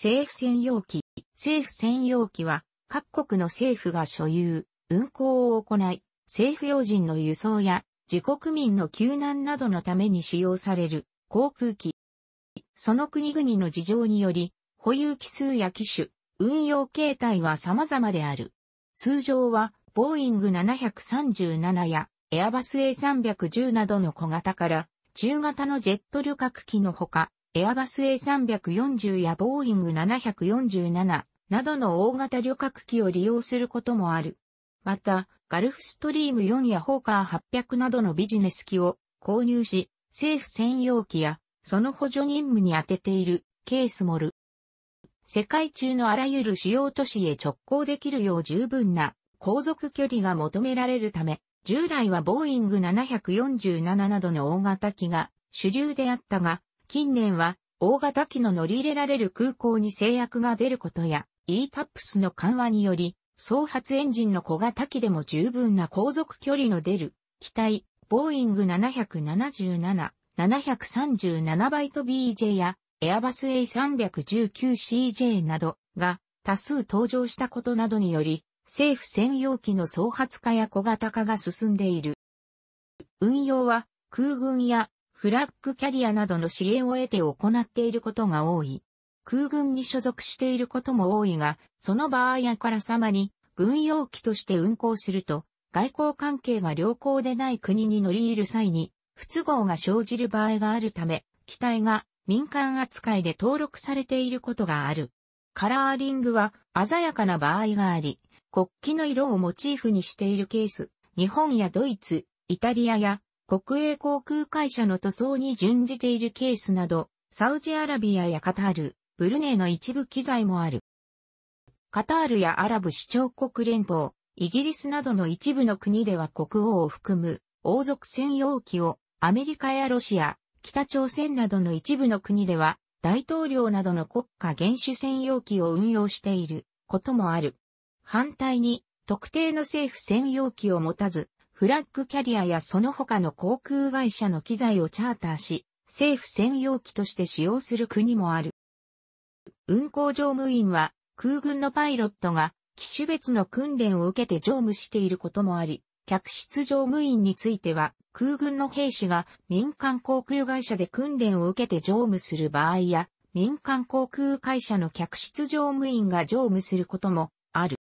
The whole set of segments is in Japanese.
政府専用機。政府専用機は、各国の政府が所有、運航を行い、政府要人の輸送や、自国民の救難などのために使用される航空機。その国々の事情により、保有機数や機種、運用形態は様々である。通常は、ボーイング737や、エアバス A310 などの小型から、中型のジェット旅客機のほか、エアバス A340 やボーイング747などの大型旅客機を利用することもある。また、ガルフストリーム4やホーカー800などのビジネス機を購入し、政府専用機やその補助任務に充てているケースもる。世界中のあらゆる主要都市へ直行できるよう十分な航続距離が求められるため、従来はボーイング747などの大型機が主流であったが、近年は、大型機の乗り入れられる空港に制約が出ることや、ETAPS の緩和により、総発エンジンの小型機でも十分な航続距離の出る、機体、ボーイング777、737バイト BJ や、エアバス A319CJ などが多数登場したことなどにより、政府専用機の総発化や小型化が進んでいる。運用は空軍やフラッグキャリアなどの支援を得て行っていることが多い。空軍に所属していることも多いが、その場合やからさまに軍用機として運航すると、外交関係が良好でない国に乗り入る際に、不都合が生じる場合があるため、機体が民間扱いで登録されていることがある。カラーリングは鮮やかな場合があり、国旗の色をモチーフにしているケース、日本やドイツ、イタリアや国営航空会社の塗装に準じているケースなど、サウジアラビアやカタール、ブルネイの一部機材もある。カタールやアラブ首長国連邦、イギリスなどの一部の国では国王を含む王族専用機をアメリカやロシア、北朝鮮などの一部の国では大統領などの国家元首専用機を運用していることもある。反対に特定の政府専用機を持たずフラッグキャリアやその他の航空会社の機材をチャーターし、政府専用機として使用する国もある。運航乗務員は空軍のパイロットが機種別の訓練を受けて乗務していることもあり、客室乗務員については空軍の兵士が民間航空会社で訓練を受けて乗務する場合や、民間航空会社の客室乗務員が乗務することもある。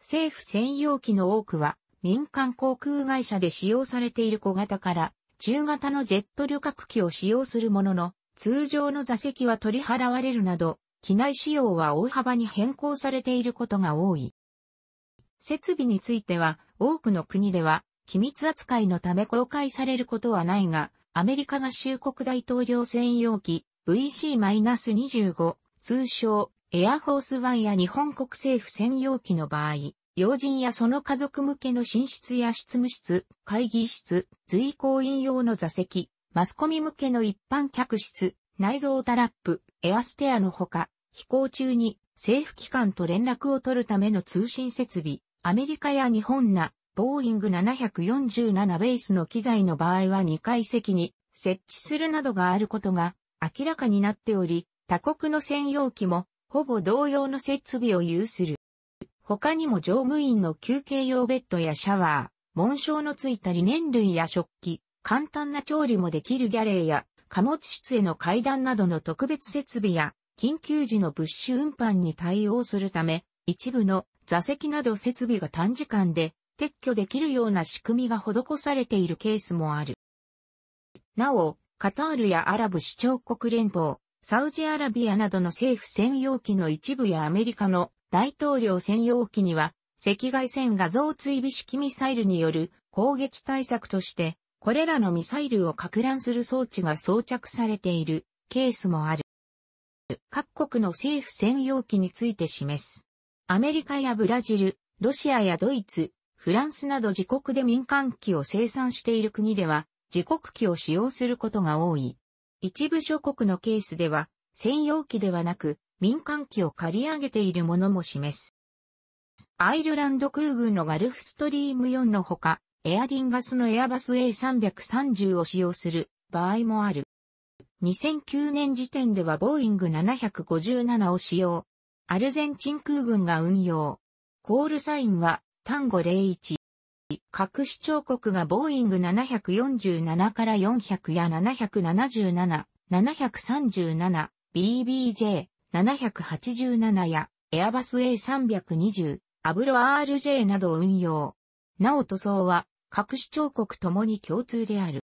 政府専用機の多くは民間航空会社で使用されている小型から中型のジェット旅客機を使用するものの、通常の座席は取り払われるなど、機内仕様は大幅に変更されていることが多い。設備については、多くの国では、機密扱いのため公開されることはないが、アメリカ合衆国大統領専用機 VC-25、通称エアフォースワンや日本国政府専用機の場合、要人やその家族向けの寝室や執務室、会議室、随行員用の座席、マスコミ向けの一般客室、内蔵タラップ、エアステアのほか、飛行中に政府機関と連絡を取るための通信設備、アメリカや日本な、ボーイング747ベースの機材の場合は2階席に設置するなどがあることが明らかになっており、他国の専用機もほぼ同様の設備を有する。他にも乗務員の休憩用ベッドやシャワー、紋章のついたリネン類や食器、簡単な調理もできるギャレーや、貨物室への階段などの特別設備や、緊急時の物資運搬に対応するため、一部の座席など設備が短時間で撤去できるような仕組みが施されているケースもある。なお、カタールやアラブ首長国連邦、サウジアラビアなどの政府専用機の一部やアメリカの大統領専用機には、赤外線画像追尾式ミサイルによる攻撃対策として、これらのミサイルを拡乱する装置が装着されているケースもある。各国の政府専用機について示す。アメリカやブラジル、ロシアやドイツ、フランスなど自国で民間機を生産している国では、自国機を使用することが多い。一部諸国のケースでは、専用機ではなく、民間機を借り上げているものも示す。アイルランド空軍のガルフストリーム4のほか、エアリンガスのエアバス A330 を使用する場合もある。2009年時点ではボーイング757を使用。アルゼンチン空軍が運用。コールサインは単語01。各市長国がボーイング747から400や777、737、BBJ、787やエアバス A320、アブロ RJ などを運用。なお塗装は各主張国ともに共通である。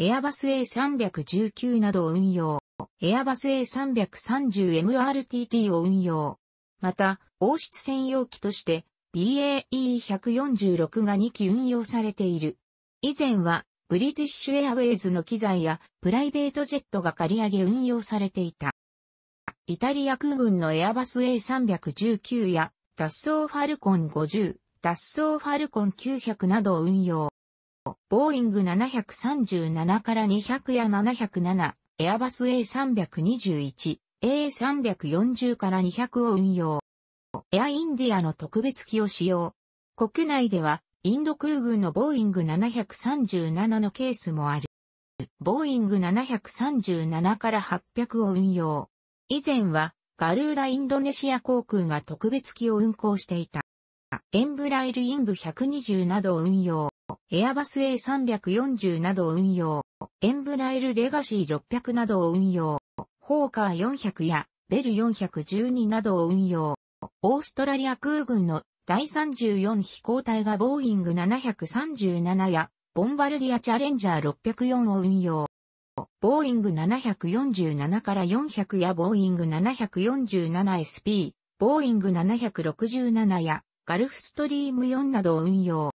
エアバス A319 などを運用。エアバス A330MRTT を運用。また、王室専用機として BAE146 が2機運用されている。以前は、ブリティッシュエアウェイズの機材やプライベートジェットが借り上げ運用されていた。イタリア空軍のエアバス A319 や、脱走ファルコン50、脱走ファルコン900などを運用。ボーイング737から200や707、エアバス A321、A340 から200を運用。エアインディアの特別機を使用。国内では、インド空軍のボーイング737のケースもある。ボーイング737から800を運用。以前は、ガルーダインドネシア航空が特別機を運航していた。エンブライルインブ120などを運用。エアバス A340 などを運用。エンブライルレガシー600などを運用。ホーカー400やベル412などを運用。オーストラリア空軍の第34飛行隊がボーイング737やボンバルディアチャレンジャー604を運用。ボーイング747から400やボーイング 747SP、ボーイング767やガルフストリーム4などを運用。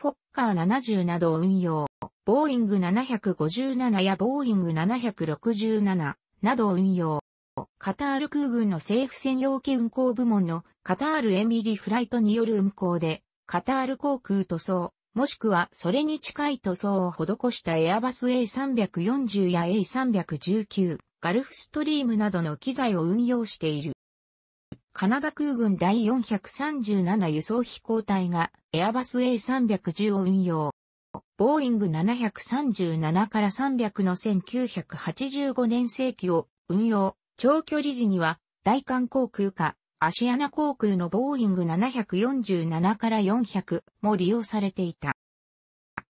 フォッカー70などを運用。ボーイング757やボーイング767などを運用。カタール空軍の政府専用機運航部門のカタールエミリフライトによる運航で、カタール航空塗装、もしくはそれに近い塗装を施したエアバス A340 や A319、ガルフストリームなどの機材を運用している。カナダ空軍第437輸送飛行隊がエアバス A310 を運用。ボーイング737から300の1985年世紀を運用。長距離時には大韓航空かアシアナ航空のボーイング747から400も利用されていた。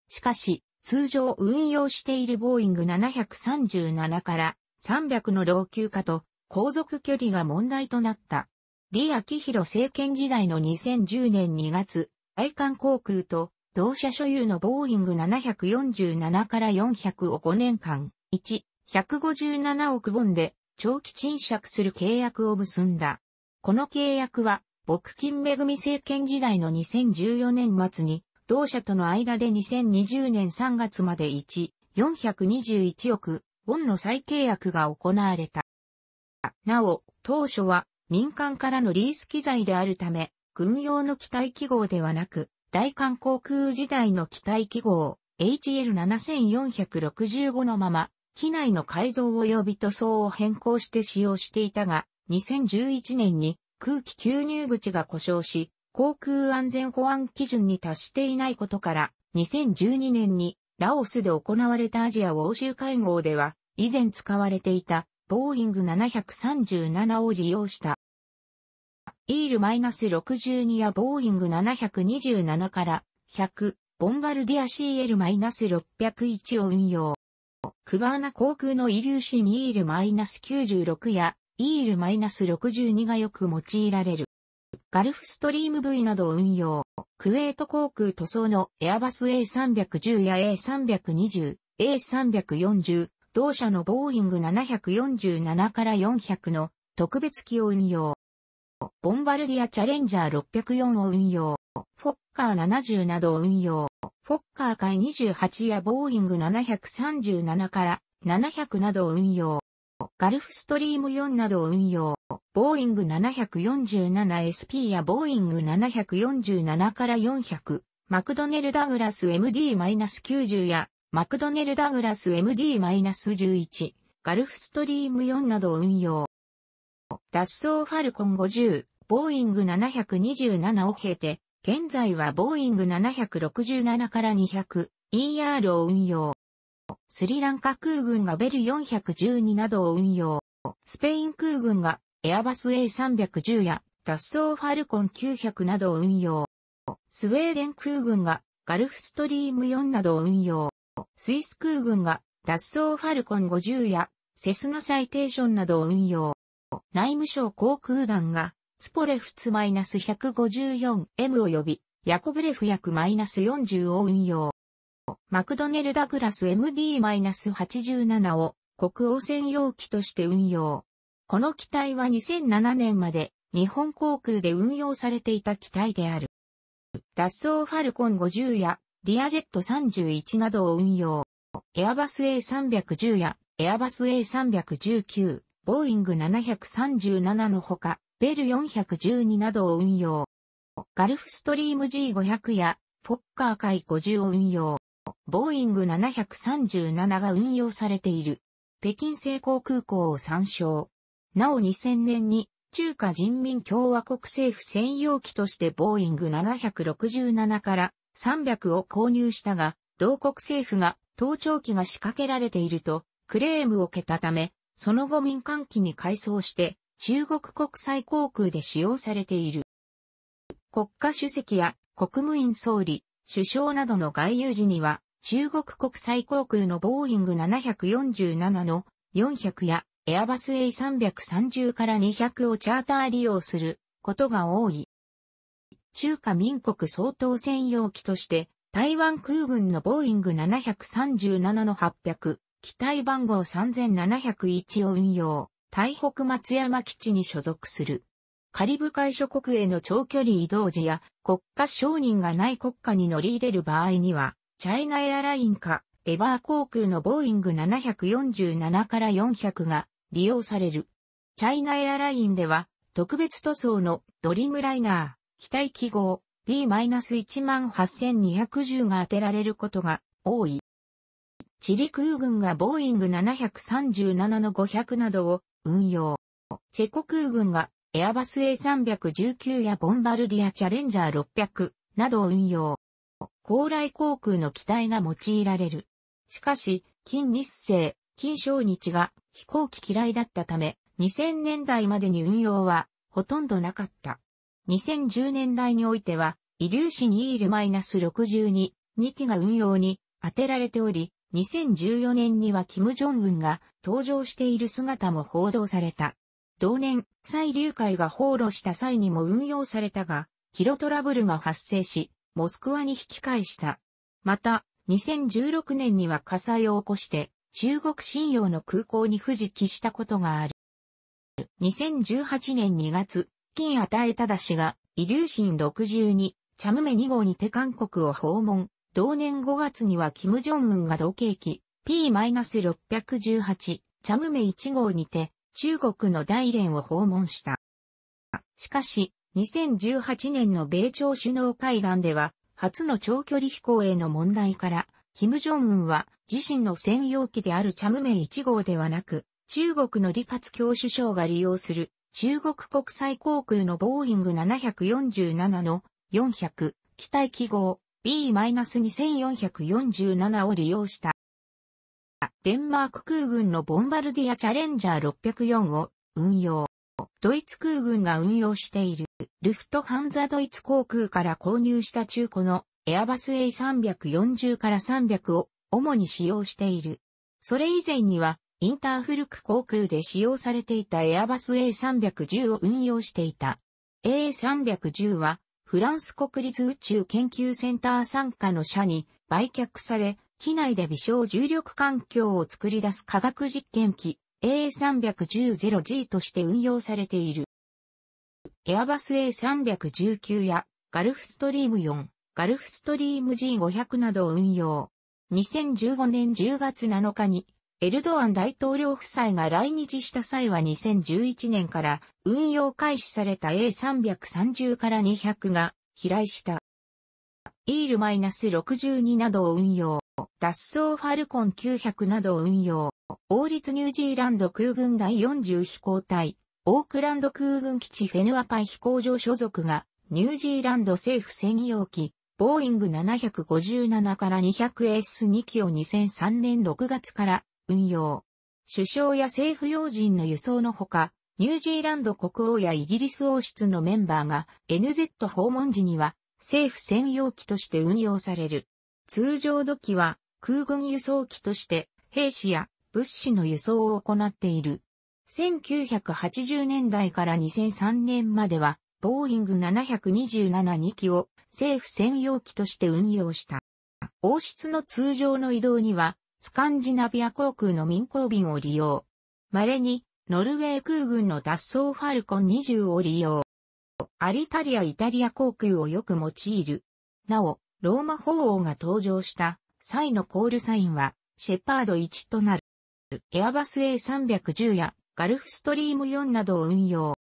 しかし、通常運用しているボーイング737から300の老朽化と航続距離が問題となった。李ヒ弘政権時代の2010年2月、愛韓航空と同社所有のボーイング747から400を5年間、1、157億ボンで長期賃借する契約を結んだ。この契約は、木金恵政権時代の2014年末に、同社との間で2020年3月まで1、421億、ウォンの再契約が行われた。なお、当初は民間からのリース機材であるため、軍用の機体記号ではなく、大韓航空時代の機体記号、HL7465 のまま、機内の改造及び塗装を変更して使用していたが、2011年に空気吸入口が故障し、航空安全保安基準に達していないことから、2012年にラオスで行われたアジア欧州会合では、以前使われていたボーイング737を利用した。イール -62 やボーイング727から100、ボンバルディア CL-601 を運用。クバーナ航空のイリューシンイール -96 やイール -62 がよく用いられる。ガルフストリーム V などを運用。クウェート航空塗装のエアバス A310 や A320、A340、同社のボーイング747から400の特別機を運用。ボンバルディアチャレンジャー604を運用。フォッカー70などを運用。フォッカー海28やボーイング737から700などを運用。ガルフストリーム4などを運用。ボーイング 747SP やボーイング747から400、マクドネルダグラス MD-90 や、マクドネルダグラス MD-11、ガルフストリーム4などを運用。脱走ファルコン50、ボーイング727を経て、現在はボーイング767から 200ER を運用。スリランカ空軍がベル412などを運用。スペイン空軍がエアバス A310 や脱走ファルコン900などを運用。スウェーデン空軍がガルフストリーム4などを運用。スイス空軍が脱走ファルコン50やセスナサイテーションなどを運用。内務省航空団がツポレフツ -154M 及びヤコブレフス -40 を運用。マクドネル・ダグラス MD-87 を国王専用機として運用。この機体は2007年まで日本航空で運用されていた機体である。脱走ファルコン50やリアジェット31などを運用。エアバス A310 やエアバス A319、ボーイング737のほか、ベル412などを運用。ガルフストリーム G500 やフォッカー海50を運用。ボーイング737が運用されている。北京成航空港を参照。なお2000年に中華人民共和国政府専用機としてボーイング767から300を購入したが、同国政府が盗聴機が仕掛けられているとクレームを受けたため、その後民間機に改装して中国国際航空で使用されている。国家主席や国務院総理、首相などの外遊時には、中国国際航空のボーイング747の400やエアバス A330 から200をチャーター利用することが多い。中華民国総統専用機として台湾空軍のボーイング737の800、機体番号3701を運用、台北松山基地に所属する。カリブ海諸国への長距離移動時や国家承認がない国家に乗り入れる場合には、チャイナエアラインかエバー航空のボーイング747から400が利用される。チャイナエアラインでは特別塗装のドリームライナー、機体記号 B-18210 が当てられることが多い。チリ空軍がボーイング737の500などを運用。チェコ空軍がエアバス A319 やボンバルディアチャレンジャー600などを運用。高麗航空の機体が用いられる。しかし、近日生、近小日が飛行機嫌いだったため、2000年代までに運用はほとんどなかった。2010年代においては、イリューシニール -62、2機が運用に当てられており、2014年にはキム・ジョンウンが登場している姿も報道された。同年、蔡竜海が放浪した際にも運用されたが、キロトラブルが発生し、モスクワに引き返した。また、2016年には火災を起こして、中国信用の空港に不時帰したことがある。2018年2月、金与えただ氏が、イリューシン62、チャムメ2号にて韓国を訪問。同年5月には金正恩が同契機 P-618、チャムメ1号にて中国の大連を訪問した。しかし、2018年の米朝首脳会談では、初の長距離飛行への問題から、金正恩は自身の専用機であるチャムメ1号ではなく、中国の李活教首相が利用する中国国際航空のボーイング747の400機体記号 B-2447 を利用した。デンマーク空軍のボンバルディアチャレンジャー604を運用。ドイツ空軍が運用しているルフトハンザドイツ航空から購入した中古のエアバス A340 から300を主に使用している。それ以前にはインターフルク航空で使用されていたエアバス A310 を運用していた。A310 はフランス国立宇宙研究センター参加の社に売却され、機内で微小重力環境を作り出す科学実験機 A310-0G として運用されている。エアバス A319 やガルフストリーム4、ガルフストリーム G500 などを運用。2015年10月7日にエルドアン大統領夫妻が来日した際は2011年から運用開始された A330 から200が飛来した。イール -62 などを運用。脱走ファルコン900などを運用。王立ニュージーランド空軍第40飛行隊、オークランド空軍基地フェヌアパイ飛行場所属が、ニュージーランド政府専用機、ボーイング757から 200S2 機を2003年6月から運用。首相や政府要人の輸送のほか、ニュージーランド国王やイギリス王室のメンバーが NZ 訪問時には政府専用機として運用される。通常土器は空軍輸送機として兵士や物資の輸送を行っている。1980年代から2003年までは、ボーイング727-2機を政府専用機として運用した。王室の通常の移動には、スカンジナビア航空の民航便を利用。稀に、ノルウェー空軍の脱走ファルコン20を利用。アリタリア・イタリア航空をよく用いる。なお、ローマ法王が登場した際のコールサインは、シェパード1となる。エアバス A310 やガルフストリーム4などを運用。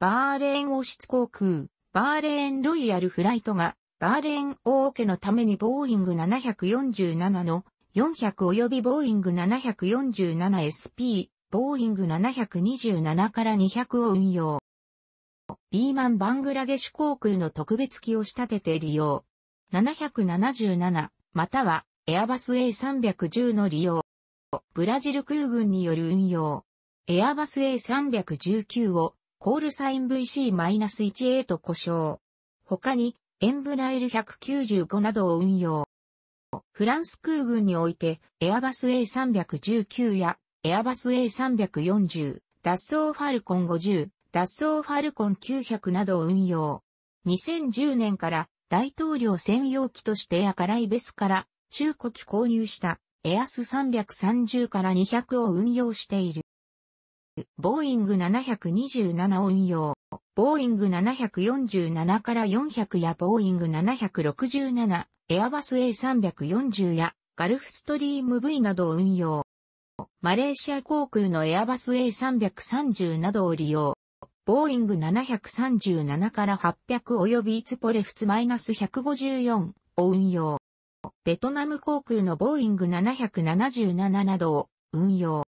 バーレーン王室航空、バーレーンロイヤルフライトが、バーレーン王家のためにボーイング747の400及びボーイング 747SP、ボーイング727から200を運用。ビーマンバングラデシュ航空の特別機を仕立てて利用。777、またはエアバス A310 の利用。ブラジル空軍による運用。エアバス A319 をコールサイン VC-1A と呼称。他にエンブライル195などを運用。フランス空軍においてエアバス A319 やエアバス A340、脱走ファルコン50、脱走ファルコン900などを運用。2010年から大統領専用機としてやカライベスから中古機購入したエアス330から200を運用している。ボーイング727を運用。ボーイング747から400やボーイング767、エアバス A340 やガルフストリーム V などを運用。マレーシア航空のエアバス A330 などを利用。ボーイング737から800及びツポレフツ -154 を運用。ベトナム航空のボーイング777などを運用。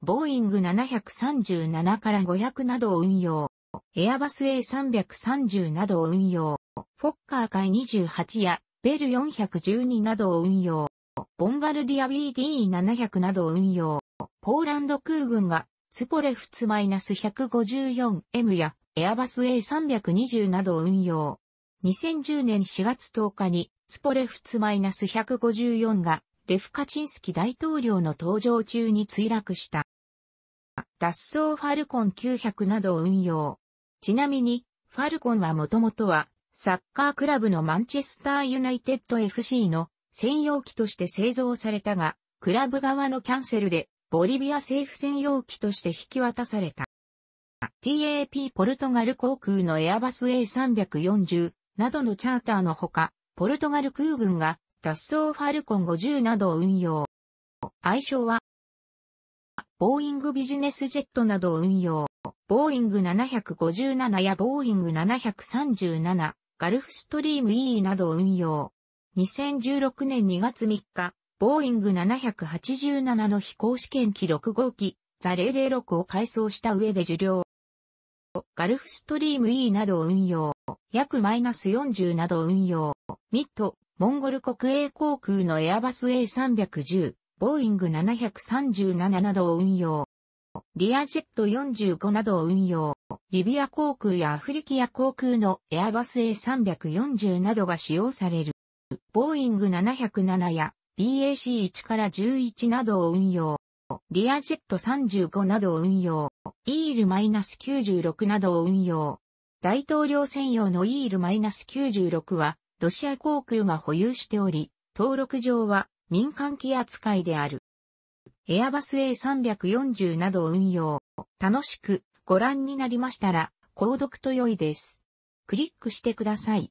ボーイング737から500などを運用。エアバス A330 などを運用。フォッカー海28やベル412などを運用。ボンバルディア BD700 などを運用。ポーランド空軍がスポレフツ -154M やエアバス A320 などを運用。2010年4月10日にスポレフツ -154 がレフカチンスキ大統領の登場中に墜落した。脱走ファルコン900などを運用。ちなみに、ファルコンはもともとは、サッカークラブのマンチェスターユナイテッド FC の専用機として製造されたが、クラブ側のキャンセルでボリビア政府専用機として引き渡された。TAP ポルトガル航空のエアバス A340 などのチャーターのほか、ポルトガル空軍が脱走ファルコン50などを運用。愛称は、ボーイングビジネスジェットなどを運用。ボーイング757やボーイング737、ガルフストリーム E などを運用。2016年2月3日、ボーイング787の飛行試験機6号機、ザ006を改装した上で受領。ガルフストリーム E などを運用、約マイナス40などを運用、ミッド、モンゴル国営航空のエアバス A310、ボーイング737などを運用、リアジェット45などを運用、リビア航空やアフリキア航空のエアバス A340 などが使用される。ボーイング707や BAC1 から11などを運用。リアジェット35などを運用。イール -96 などを運用。大統領専用のイール -96 は、ロシア航空が保有しており、登録上は民間機扱いである。エアバス A340 などを運用。楽しくご覧になりましたら、購読と良いです。クリックしてください。